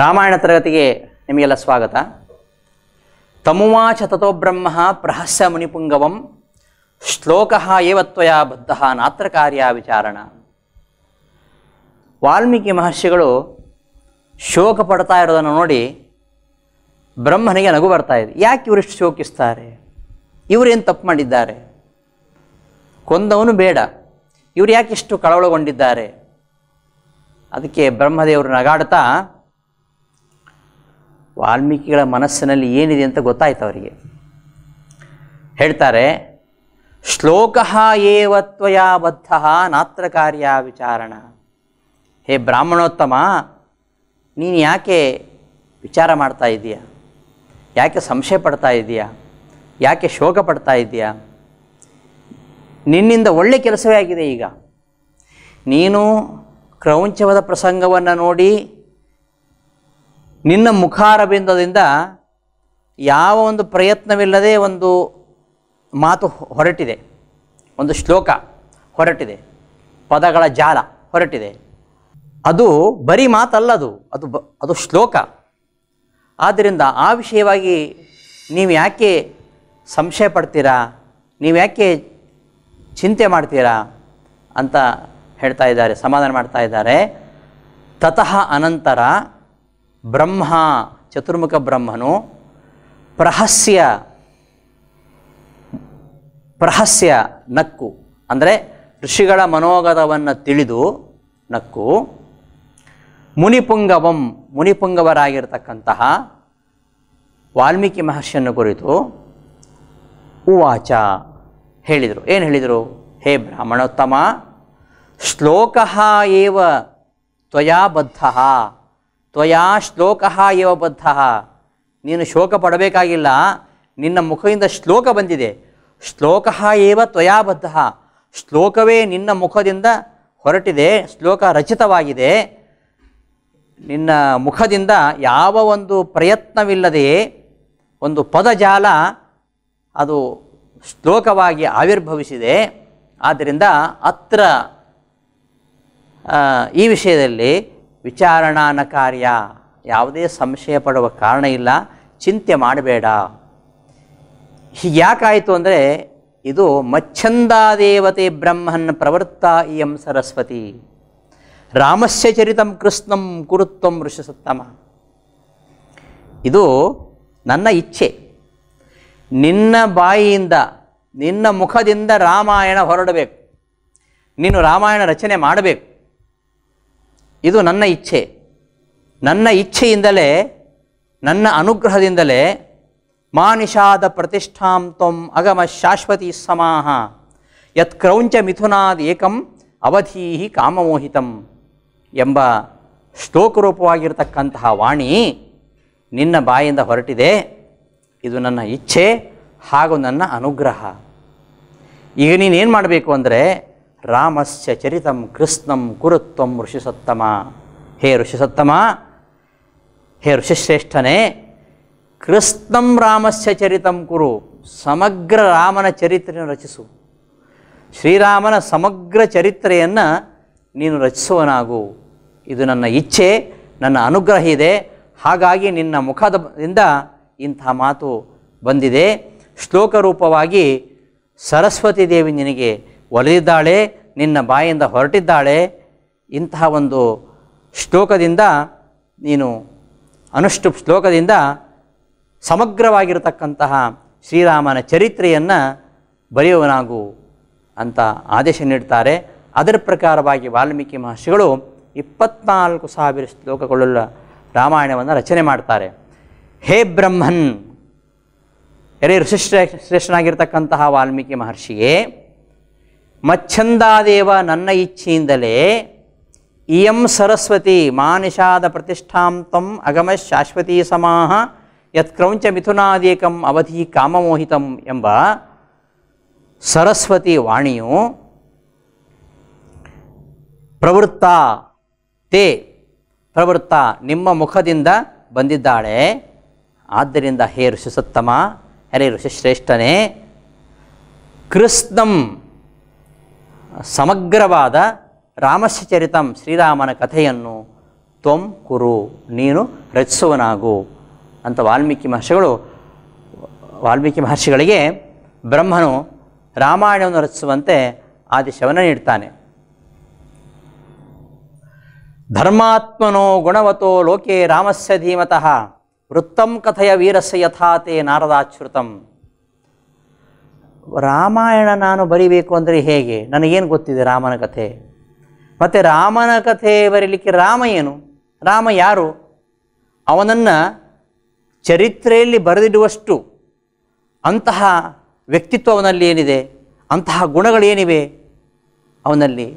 ರಾಮಾಯಣ ತರಗತಿಗೆ ನಿಮಗೆಲ್ಲ ಸ್ವಾಗತ ತಮುವಾಚ ತಥೋ ಬ್ರಹ್ಮ ಪ್ರಹಸ್ಯ ಮುನಿಪುಂಗವಂ ಶ್ಲೋಕ ಏವತ್ವಯ ಬದ್ಧ ನಾತ್ರ ಕಾರ್ಯ ವಿಚಾರಣ ವಾಲ್ಮೀಕಿ ಮಹರ್ಷಿಗಳು ಶೋಕ ಪಡ್ತಾ ಇರೋದನ್ನು ನೋಡಿ ಬ್ರಹ್ಮನಿಗೆ ನಗು ಬರ್ತಾ ಇದೆ ಯಾಕೆ ಇವರಿಷ್ಟು ಶೋಕಿಸ್ತಾರೆ ಇವರೇನು ತಪ್ಪು ಮಾಡಿದ್ದಾರೆ ಕೊಂದವನು ಬೇಡ ಇವರು ಯಾಕೆ ಇಷ್ಟು ಕಳವಳಗೊಂಡಿದ್ದಾರೆ ಅದಕ್ಕೆ ಬ್ರಹ್ಮದೇವರು ನಗಾಡ್ತಾ ವಾಲ್ಮೀಕಿಗಳ ಮನಸ್ಸಿನಲ್ಲಿ ಏನಿದೆ ಅಂತ ಗೊತ್ತಾಯ್ತು ಅವರಿಗೆ ಹೇಳ್ತಾರೆ ಶ್ಲೋಕ ಏವತ್ವಯಾಬದ್ಧ ನಾತ್ರ ಕಾರ್ಯ ವಿಚಾರಣ ಹೇ ಬ್ರಾಹ್ಮಣೋತ್ತಮ ನೀನು ಯಾಕೆ ವಿಚಾರ ಮಾಡ್ತಾ ಇದೀಯ ಯಾಕೆ ಸಂಶಯ ಪಡ್ತಾ ಇದ್ದೀಯ ಯಾಕೆ ಶೋಕ ಪಡ್ತಾ ಇದ್ದೀಯಾ ನಿನ್ನಿಂದ ಒಳ್ಳೆ ಕೆಲಸವೇ ಆಗಿದೆ ಈಗ ನೀನು ಕ್ರೌಂಚವದ ಪ್ರಸಂಗವನ್ನು ನೋಡಿ ನಿನ್ನ ಮುಖಾರಬಿಂದದಿಂದ ಯಾವ ಒಂದು ಪ್ರಯತ್ನವಿಲ್ಲದೆ ಒಂದು ಮಾತು ಹೊರಟಿದೆ ಒಂದು ಶ್ಲೋಕ ಹೊರಟಿದೆ ಪದಗಳ ಜಾಲ ಹೊರಟಿದೆ ಅದು ಬರೀ ಮಾತಲ್ಲದು ಅದು ಬ ಅದು ಶ್ಲೋಕ ಆದ್ದರಿಂದ ಆ ವಿಷಯವಾಗಿ ನೀವು ಯಾಕೆ ಸಂಶಯ ಪಡ್ತೀರಾ ನೀವು ಯಾಕೆ ಚಿಂತೆ ಮಾಡ್ತೀರಾ ಅಂತ ಹೇಳ್ತಾ ಇದ್ದಾರೆ ಸಮಾಧಾನ ಮಾಡ್ತಾ ಇದ್ದಾರೆ ತತಃ ಅನಂತರ ಬ್ರಹ್ಮ ಚತುರ್ಮುಖ ಬ್ರಹ್ಮನು ಪ್ರಹಸ್ಯ ಪ್ರಹಸ್ಯ ನಕ್ಕು ಅಂದರೆ ಋಷಿಗಳ ಮನೋಗತವನ್ನು ತಿಳಿದು ನಕ್ಕು ಮುನಿಪುಂಗವಂ ಮುನಿಪುಂಗವರಾಗಿರ್ತಕ್ಕಂತಹ ವಾಲ್ಮೀಕಿ ಮಹರ್ಷಿಯನ್ನು ಕುರಿತು ಉವಾಚ ಹೇಳಿದರು ಏನು ಹೇಳಿದರು ಹೇ ಬ್ರಾಹ್ಮಣೋತ್ತಮ ಶ್ಲೋಕ ಏವ ತ್ವಯಾಬದ್ಧ ತ್ವಯಾ ಶ್ಲೋಕ ಇವ ಬದ್ಧ ನೀನು ಶೋಕ ಪಡಬೇಕಾಗಿಲ್ಲ ನಿನ್ನ ಮುಖದಿಂದ ಶ್ಲೋಕ ಬಂದಿದೆ ಶ್ಲೋಕ ಏವ ತ್ವಯಾಬದ್ಧ ಶ್ಲೋಕವೇ ನಿನ್ನ ಮುಖದಿಂದ ಹೊರಟಿದೆ ಶ್ಲೋಕ ರಚಿತವಾಗಿದೆ ನಿನ್ನ ಮುಖದಿಂದ ಯಾವ ಒಂದು ಪ್ರಯತ್ನವಿಲ್ಲದೆಯೇ ಒಂದು ಪದಜಾಲ ಅದು ಶ್ಲೋಕವಾಗಿ ಆವಿರ್ಭವಿಸಿದೆ ಆದ್ದರಿಂದ ಅತ್ರ ಈ ವಿಷಯದಲ್ಲಿ ವಿಚಾರಣಾನ ಕಾರ್ಯ ಯಾವುದೇ ಸಂಶಯ ಪಡುವ ಕಾರಣ ಇಲ್ಲ ಚಿಂತೆ ಮಾಡಬೇಡ ಯಾಕಾಯಿತು ಅಂದರೆ ಇದು ಮಚ್ಛಂದಾದೇವತೆ ಬ್ರಹ್ಮನ್ ಪ್ರವೃತ್ತ ಇಯಂ ಸರಸ್ವತಿ ರಾಮಸ್ಯ ಚರಿತಂ ಕೃಷ್ಣಂ ಕುರುತ್ವಂ ಋಷಸತ್ತಮ ಇದು ನನ್ನ ಇಚ್ಛೆ ನಿನ್ನ ಬಾಯಿಯಿಂದ ನಿನ್ನ ಮುಖದಿಂದ ರಾಮಾಯಣ ಹೊರಡಬೇಕು ನೀನು ರಾಮಾಯಣ ರಚನೆ ಮಾಡಬೇಕು ಇದು ನನ್ನ ಇಚ್ಛೆ ನನ್ನ ಇಚ್ಛೆಯಿಂದಲೇ ನನ್ನ ಅನುಗ್ರಹದಿಂದಲೇ ಮಾನಿಷಾದ ಪ್ರತಿಷ್ಠಾಂ ತ್ವಂ ಅಗಮ ಶಾಶ್ವತಿ ಸಮಾಹ ಯತ್ಕ್ರೌಂಚ ಮಿಥುನಾದ ಏಕಂ ಅವಧೀಹಿ ಕಾಮಮೋಹಿತಂ ಎಂಬ ಶ್ಲೋಕರೂಪವಾಗಿರತಕ್ಕಂತಹ ವಾಣಿ ನಿನ್ನ ಬಾಯಿಂದ ಹೊರಟಿದೆ ಇದು ನನ್ನ ಇಚ್ಛೆ ಹಾಗೂ ನನ್ನ ಅನುಗ್ರಹ ಈಗ ನೀನೇನು ಮಾಡಬೇಕು ಅಂದರೆ ರಾಮಸ್ಯ ಚರಿತಂ ಕೃಷ್ಣಂ ಕುರುತ್ವಂ ಋಷಿಸತ್ತಮ ಹೇ ಋಷಿಸತ್ತಮ ಹೇ ಋಷಿಶ್ರೇಷ್ಠನೇ ಕೃಷ್ಣಂ ರಾಮಸ್ಯ ಚರಿತಂ ಕುರು ಸಮಗ್ರ ರಾಮನ ಚರಿತ್ರೆಯನ್ನು ರಚಿಸು ಶ್ರೀರಾಮನ ಸಮಗ್ರ ಚರಿತ್ರೆಯನ್ನು ನೀನು ರಚಿಸುವನಾಗು ಇದು ನನ್ನ ಇಚ್ಛೆ ನನ್ನ ಅನುಗ್ರಹ ಇದೆ ಹಾಗಾಗಿ ನಿನ್ನ ಮುಖದಿಂದ ಇಂಥ ಮಾತು ಬಂದಿದೆ ಶ್ಲೋಕ ರೂಪವಾಗಿ ಸರಸ್ವತಿ ದೇವಿ ನಿನಗೆ ಒಲಿದಿದ್ದಾಳೆ ನಿನ್ನ ಬಾಯಿಂದ ಹೊರಟಿದ್ದಾಳೆ ಇಂತಹ ಒಂದು ಶ್ಲೋಕದಿಂದ ನೀನು ಅನುಷ್ಟು ಶ್ಲೋಕದಿಂದ ಸಮಗ್ರವಾಗಿರತಕ್ಕಂತಹ ಶ್ರೀರಾಮನ ಚರಿತ್ರೆಯನ್ನು ಬರೆಯುವನಾಗು ಅಂತ ಆದೇಶ ನೀಡ್ತಾರೆ ಅದರ ಪ್ರಕಾರವಾಗಿ ವಾಲ್ಮೀಕಿ ಮಹರ್ಷಿಗಳು ಇಪ್ಪತ್ನಾಲ್ಕು ಸಾವಿರ ಶ್ಲೋಕಗಳುಳ್ಳ ರಾಮಾಯಣವನ್ನು ರಚನೆ ಮಾಡ್ತಾರೆ ಹೇ ಬ್ರಹ್ಮನ್ ಎರೆ ಋಷಿಶ್ರೇ ಶ್ರೇಷ್ಠನಾಗಿರ್ತಕ್ಕಂತಹ ವಾಲ್ಮೀಕಿ ಮಹರ್ಷಿಯೇ ಮಚ್ಚಂದಾದೇವ ನನ್ನ ಇಚ್ಛೆಯಿಂದಲೇ ಇಯಂ ಸರಸ್ವತಿ ಮಾನಿಷಾದ ಪ್ರತಿಷ್ಠಾಂ ತಂ ಅಗಮ ಶಾಶ್ವತೀ ಸಮಾಹ ಯತ್ಕ್ರೌಂಚ ಮಿಥುನಾದೇಕಂ ಅವಧಿ ಕಾಮಮೋಹಿತಂ ಎಂಬ ಸರಸ್ವತಿ ವಾಣಿಯು ಪ್ರವೃತ್ತ ತೇ ಪ್ರವೃತ್ತ ನಿಮ್ಮ ಮುಖದಿಂದ ಬಂದಿದ್ದಾಳೆ ಆದ್ದರಿಂದ ಹೇ ಸತ್ತಮ ಹರೇ ಋಷಿಶ್ರೇಷ್ಠನೇ ಕೃಷ್ಣಂ ಸಮಗ್ರವಾದ ಚರಿತಂ ಶ್ರೀರಾಮನ ಕಥೆಯನ್ನು ತ್ವಂ ಕುರು ನೀನು ರಚಿಸುವನಾಗು ಅಂತ ವಾಲ್ಮೀಕಿ ಮಹರ್ಷಿಗಳು ವಾಲ್ಮೀಕಿ ಮಹರ್ಷಿಗಳಿಗೆ ಬ್ರಹ್ಮನು ರಾಮಾಯಣವನ್ನು ರಚಿಸುವಂತೆ ಆದೇಶವನ್ನು ನೀಡ್ತಾನೆ ಧರ್ಮಾತ್ಮನೋ ಗುಣವತೋ ಲೋಕೆ ರಾಮಸ್ಯ ಧೀಮತಃ ವೃತ್ತಂ ಕಥೆಯ ವೀರಸ್ಯ ಯಥಾತೆ ನಾರದಾಚ್ಯುತಂ ರಾಮಾಯಣ ನಾನು ಬರಿಬೇಕು ಅಂದರೆ ಹೇಗೆ ನನಗೇನು ಗೊತ್ತಿದೆ ರಾಮನ ಕಥೆ ಮತ್ತು ರಾಮನ ಕಥೆ ಬರೀಲಿಕ್ಕೆ ರಾಮ ಏನು ರಾಮ ಯಾರು ಅವನನ್ನು ಚರಿತ್ರೆಯಲ್ಲಿ ಬರೆದಿಡುವಷ್ಟು ಅಂತಹ ವ್ಯಕ್ತಿತ್ವವನಲ್ಲಿ ಏನಿದೆ ಅಂತಹ ಗುಣಗಳೇನಿವೆ ಅವನಲ್ಲಿ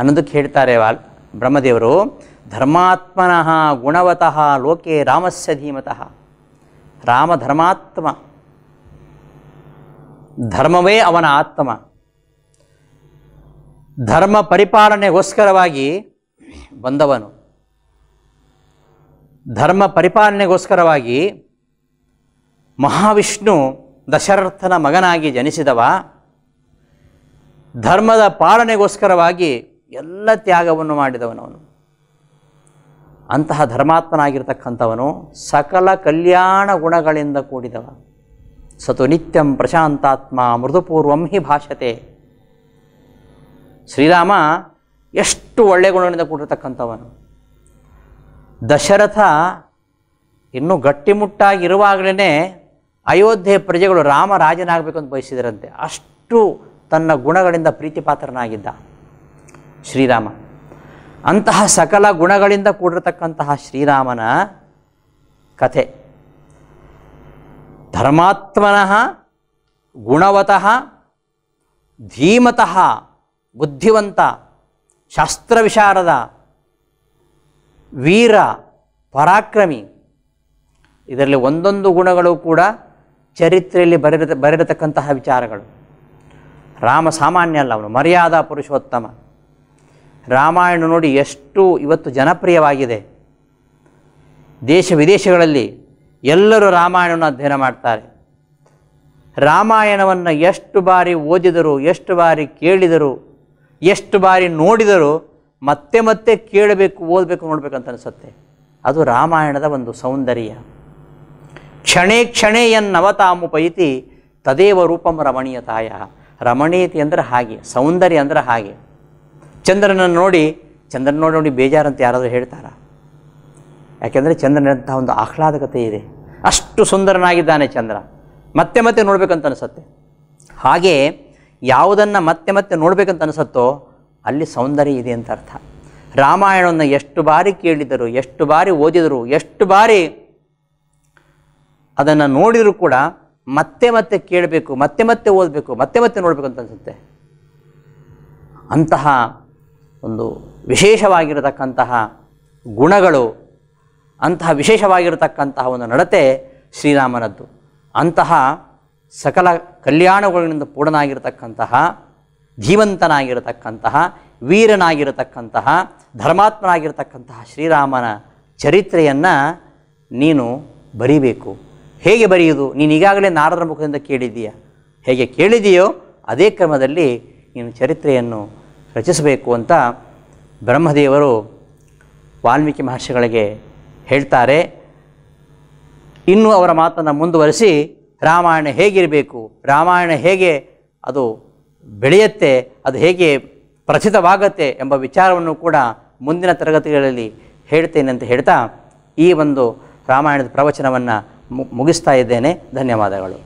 ಅನ್ನೋದಕ್ಕೆ ಹೇಳ್ತಾರೆ ವಾಲ್ ಬ್ರಹ್ಮದೇವರು ಧರ್ಮಾತ್ಮನಃ ಗುಣವತಃ ಲೋಕೆ ರಾಮಸ್ಯ ಧೀಮತಃ ರಾಮ ಧರ್ಮಾತ್ಮ ಧರ್ಮವೇ ಅವನ ಆತ್ಮ ಧರ್ಮ ಪರಿಪಾಲನೆಗೋಸ್ಕರವಾಗಿ ಬಂದವನು ಧರ್ಮ ಪರಿಪಾಲನೆಗೋಸ್ಕರವಾಗಿ ಮಹಾವಿಷ್ಣು ದಶರಥನ ಮಗನಾಗಿ ಜನಿಸಿದವ ಧರ್ಮದ ಪಾಲನೆಗೋಸ್ಕರವಾಗಿ ಎಲ್ಲ ತ್ಯಾಗವನ್ನು ಮಾಡಿದವನವನು ಅಂತಹ ಧರ್ಮಾತ್ಮನಾಗಿರ್ತಕ್ಕಂಥವನು ಸಕಲ ಕಲ್ಯಾಣ ಗುಣಗಳಿಂದ ಕೂಡಿದವ ಸತು ನಿತ್ಯಂ ಪ್ರಶಾಂತಾತ್ಮ ಮೃದುಪೂರ್ವಂ ಹಿ ಭಾಷತೆ ಶ್ರೀರಾಮ ಎಷ್ಟು ಒಳ್ಳೆಯ ಗುಣಗಳಿಂದ ಕೂಡಿರ್ತಕ್ಕಂಥವನು ದಶರಥ ಇನ್ನೂ ಗಟ್ಟಿಮುಟ್ಟಾಗಿರುವಾಗಲೇ ಅಯೋಧ್ಯೆ ಪ್ರಜೆಗಳು ರಾಮ ರಾಜನಾಗಬೇಕು ಅಂತ ಬಯಸಿದರಂತೆ ಅಷ್ಟು ತನ್ನ ಗುಣಗಳಿಂದ ಪ್ರೀತಿಪಾತ್ರನಾಗಿದ್ದ ಶ್ರೀರಾಮ ಅಂತಹ ಸಕಲ ಗುಣಗಳಿಂದ ಕೂಡಿರತಕ್ಕಂತಹ ಶ್ರೀರಾಮನ ಕಥೆ ಧರ್ಮಾತ್ಮನಃ ಗುಣವತಃ ಧೀಮತಃ ಬುದ್ಧಿವಂತ ಶಾಸ್ತ್ರ ವೀರ ಪರಾಕ್ರಮಿ ಇದರಲ್ಲಿ ಒಂದೊಂದು ಗುಣಗಳು ಕೂಡ ಚರಿತ್ರೆಯಲ್ಲಿ ಬರೆರತ ಬರಿರತಕ್ಕಂತಹ ವಿಚಾರಗಳು ರಾಮ ಸಾಮಾನ್ಯ ಅಲ್ಲ ಅವನು ಮರ್ಯಾದಾ ಪುರುಷೋತ್ತಮ ರಾಮಾಯಣ ನೋಡಿ ಎಷ್ಟು ಇವತ್ತು ಜನಪ್ರಿಯವಾಗಿದೆ ದೇಶ ವಿದೇಶಗಳಲ್ಲಿ ಎಲ್ಲರೂ ರಾಮಾಯಣವನ್ನು ಅಧ್ಯಯನ ಮಾಡ್ತಾರೆ ರಾಮಾಯಣವನ್ನು ಎಷ್ಟು ಬಾರಿ ಓದಿದರು ಎಷ್ಟು ಬಾರಿ ಕೇಳಿದರು ಎಷ್ಟು ಬಾರಿ ನೋಡಿದರು ಮತ್ತೆ ಮತ್ತೆ ಕೇಳಬೇಕು ಓದಬೇಕು ನೋಡಬೇಕು ಅಂತ ಅನಿಸುತ್ತೆ ಅದು ರಾಮಾಯಣದ ಒಂದು ಸೌಂದರ್ಯ ಕ್ಷಣೇ ಕ್ಷಣೇ ಎನ್ನವತಾಮುಪೈತಿ ತದೇವ ರೂಪಂ ರಮಣೀಯತಾಯ ರಮಣೀಯತೆ ಅಂದರೆ ಹಾಗೆ ಸೌಂದರ್ಯ ಅಂದರೆ ಹಾಗೆ ಚಂದ್ರನನ್ನು ನೋಡಿ ಚಂದ್ರನ ನೋಡಿ ನೋಡಿ ಬೇಜಾರಂತ ಯಾರಾದರೂ ಹೇಳ್ತಾರಾ ಯಾಕೆಂದರೆ ಚಂದ್ರನಂತಹ ಒಂದು ಆಹ್ಲಾದಕತೆ ಇದೆ ಅಷ್ಟು ಸುಂದರನಾಗಿದ್ದಾನೆ ಚಂದ್ರ ಮತ್ತೆ ಮತ್ತೆ ನೋಡಬೇಕಂತ ಅನಿಸುತ್ತೆ ಹಾಗೆ ಯಾವುದನ್ನು ಮತ್ತೆ ಮತ್ತೆ ನೋಡಬೇಕಂತ ಅನಿಸುತ್ತೋ ಅಲ್ಲಿ ಸೌಂದರ್ಯ ಇದೆ ಅಂತ ಅರ್ಥ ರಾಮಾಯಣವನ್ನು ಎಷ್ಟು ಬಾರಿ ಕೇಳಿದರು ಎಷ್ಟು ಬಾರಿ ಓದಿದರು ಎಷ್ಟು ಬಾರಿ ಅದನ್ನು ನೋಡಿದರೂ ಕೂಡ ಮತ್ತೆ ಮತ್ತೆ ಕೇಳಬೇಕು ಮತ್ತೆ ಮತ್ತೆ ಓದಬೇಕು ಮತ್ತೆ ಮತ್ತೆ ನೋಡಬೇಕು ಅಂತ ಅನಿಸುತ್ತೆ ಅಂತಹ ಒಂದು ವಿಶೇಷವಾಗಿರತಕ್ಕಂತಹ ಗುಣಗಳು ಅಂತಹ ವಿಶೇಷವಾಗಿರತಕ್ಕಂತಹ ಒಂದು ನಡತೆ ಶ್ರೀರಾಮನದ್ದು ಅಂತಹ ಸಕಲ ಕಲ್ಯಾಣಗಳಿಂದ ಪೂರ್ಣನಾಗಿರತಕ್ಕಂತಹ ಜೀವಂತನಾಗಿರತಕ್ಕಂತಹ ವೀರನಾಗಿರತಕ್ಕಂತಹ ಧರ್ಮಾತ್ಮನಾಗಿರತಕ್ಕಂತಹ ಶ್ರೀರಾಮನ ಚರಿತ್ರೆಯನ್ನು ನೀನು ಬರೀಬೇಕು ಹೇಗೆ ಬರೆಯುವುದು ನೀನು ಈಗಾಗಲೇ ನಾರದರ ಮುಖದಿಂದ ಕೇಳಿದೀಯ ಹೇಗೆ ಕೇಳಿದೆಯೋ ಅದೇ ಕ್ರಮದಲ್ಲಿ ನೀನು ಚರಿತ್ರೆಯನ್ನು ರಚಿಸಬೇಕು ಅಂತ ಬ್ರಹ್ಮದೇವರು ವಾಲ್ಮೀಕಿ ಮಹರ್ಷಿಗಳಿಗೆ ಹೇಳ್ತಾರೆ ಇನ್ನು ಅವರ ಮಾತನ್ನು ಮುಂದುವರಿಸಿ ರಾಮಾಯಣ ಹೇಗಿರಬೇಕು ರಾಮಾಯಣ ಹೇಗೆ ಅದು ಬೆಳೆಯುತ್ತೆ ಅದು ಹೇಗೆ ಪ್ರಚಿತವಾಗತ್ತೆ ಎಂಬ ವಿಚಾರವನ್ನು ಕೂಡ ಮುಂದಿನ ತರಗತಿಗಳಲ್ಲಿ ಹೇಳ್ತೇನೆ ಅಂತ ಹೇಳ್ತಾ ಈ ಒಂದು ರಾಮಾಯಣದ ಪ್ರವಚನವನ್ನು ಮುಗಿಸ್ತಾ ಇದ್ದೇನೆ ಧನ್ಯವಾದಗಳು